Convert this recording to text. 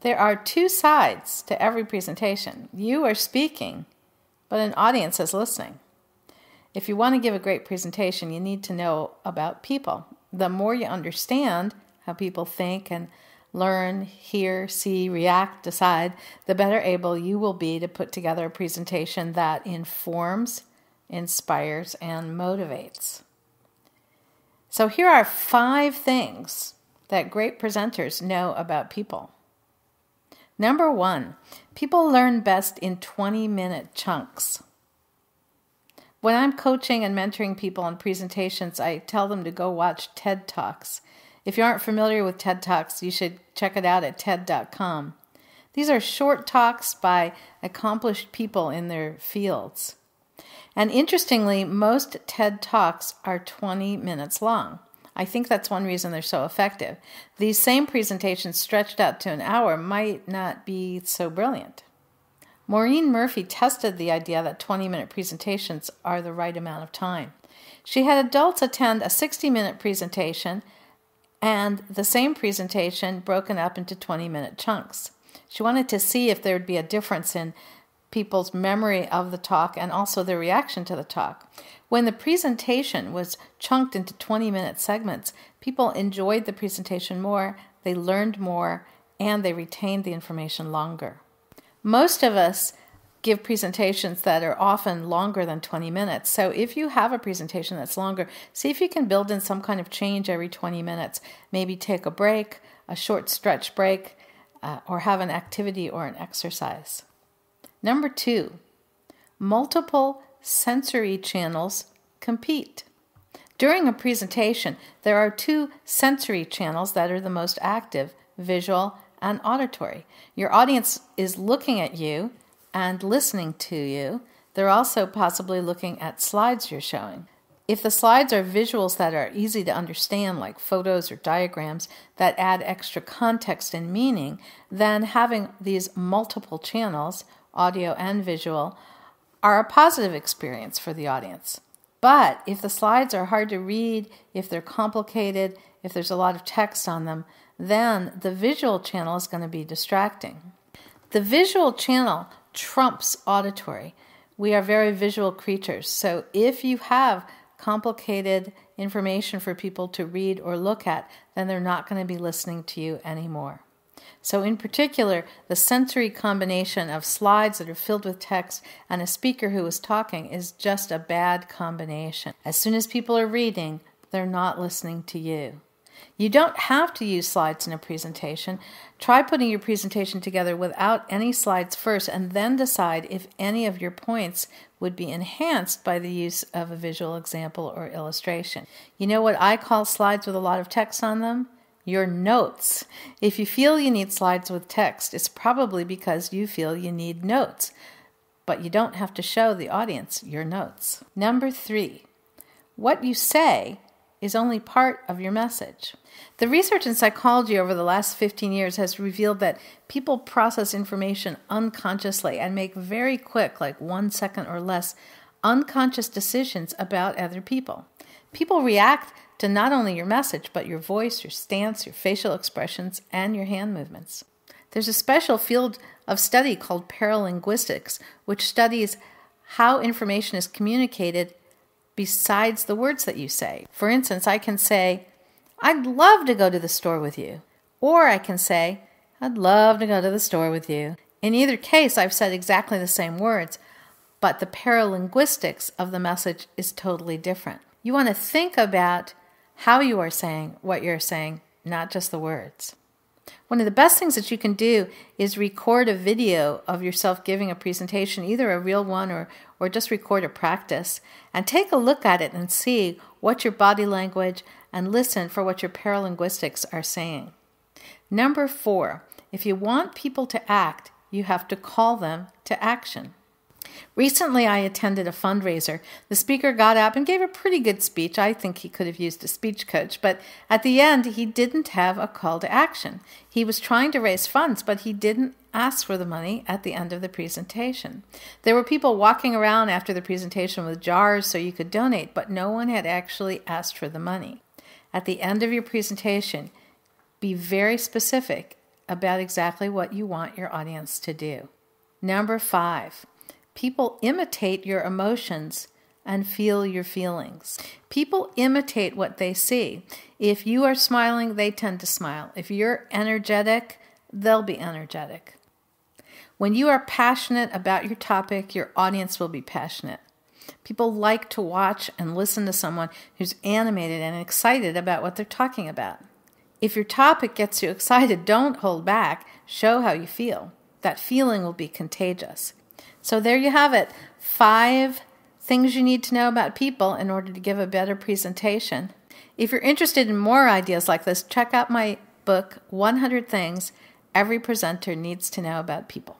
There are two sides to every presentation. You are speaking, but an audience is listening. If you want to give a great presentation, you need to know about people. The more you understand how people think and learn, hear, see, react, decide, the better able you will be to put together a presentation that informs, inspires, and motivates. So, here are five things that great presenters know about people. Number one, people learn best in 20 minute chunks. When I'm coaching and mentoring people on presentations, I tell them to go watch TED Talks. If you aren't familiar with TED Talks, you should check it out at TED.com. These are short talks by accomplished people in their fields. And interestingly, most TED Talks are 20 minutes long. I think that's one reason they're so effective. These same presentations stretched out to an hour might not be so brilliant. Maureen Murphy tested the idea that 20 minute presentations are the right amount of time. She had adults attend a 60 minute presentation and the same presentation broken up into 20 minute chunks. She wanted to see if there would be a difference in people's memory of the talk and also their reaction to the talk. When the presentation was chunked into 20 minute segments, people enjoyed the presentation more, they learned more, and they retained the information longer. Most of us give presentations that are often longer than 20 minutes. So if you have a presentation that's longer, see if you can build in some kind of change every 20 minutes. Maybe take a break, a short stretch break, uh, or have an activity or an exercise. Number two, multiple sensory channels compete. During a presentation, there are two sensory channels that are the most active visual and auditory. Your audience is looking at you and listening to you. They're also possibly looking at slides you're showing. If the slides are visuals that are easy to understand, like photos or diagrams that add extra context and meaning, then having these multiple channels audio and visual, are a positive experience for the audience. But if the slides are hard to read, if they're complicated, if there's a lot of text on them, then the visual channel is going to be distracting. The visual channel trumps auditory. We are very visual creatures. So if you have complicated information for people to read or look at, then they're not going to be listening to you anymore. So, in particular, the sensory combination of slides that are filled with text and a speaker who is talking is just a bad combination. As soon as people are reading, they're not listening to you. You don't have to use slides in a presentation. Try putting your presentation together without any slides first and then decide if any of your points would be enhanced by the use of a visual example or illustration. You know what I call slides with a lot of text on them? your notes. If you feel you need slides with text, it's probably because you feel you need notes, but you don't have to show the audience your notes. Number three, what you say is only part of your message. The research in psychology over the last 15 years has revealed that people process information unconsciously and make very quick, like one second or less, unconscious decisions about other people. People react to not only your message, but your voice, your stance, your facial expressions, and your hand movements. There's a special field of study called paralinguistics, which studies how information is communicated besides the words that you say. For instance, I can say, I'd love to go to the store with you. Or I can say, I'd love to go to the store with you. In either case, I've said exactly the same words, but the paralinguistics of the message is totally different. You want to think about how you are saying what you're saying, not just the words. One of the best things that you can do is record a video of yourself giving a presentation, either a real one or, or just record a practice, and take a look at it and see what your body language and listen for what your paralinguistics are saying. Number four, if you want people to act, you have to call them to action. Recently, I attended a fundraiser. The speaker got up and gave a pretty good speech. I think he could have used a speech coach, but at the end, he didn't have a call to action. He was trying to raise funds, but he didn't ask for the money at the end of the presentation. There were people walking around after the presentation with jars so you could donate, but no one had actually asked for the money. At the end of your presentation, be very specific about exactly what you want your audience to do. Number five, People imitate your emotions and feel your feelings. People imitate what they see. If you are smiling, they tend to smile. If you're energetic, they'll be energetic. When you are passionate about your topic, your audience will be passionate. People like to watch and listen to someone who's animated and excited about what they're talking about. If your topic gets you excited, don't hold back. Show how you feel. That feeling will be contagious. So there you have it five things you need to know about people in order to give a better presentation. If you're interested in more ideas like this, check out my book, 100 Things Every Presenter Needs to Know About People.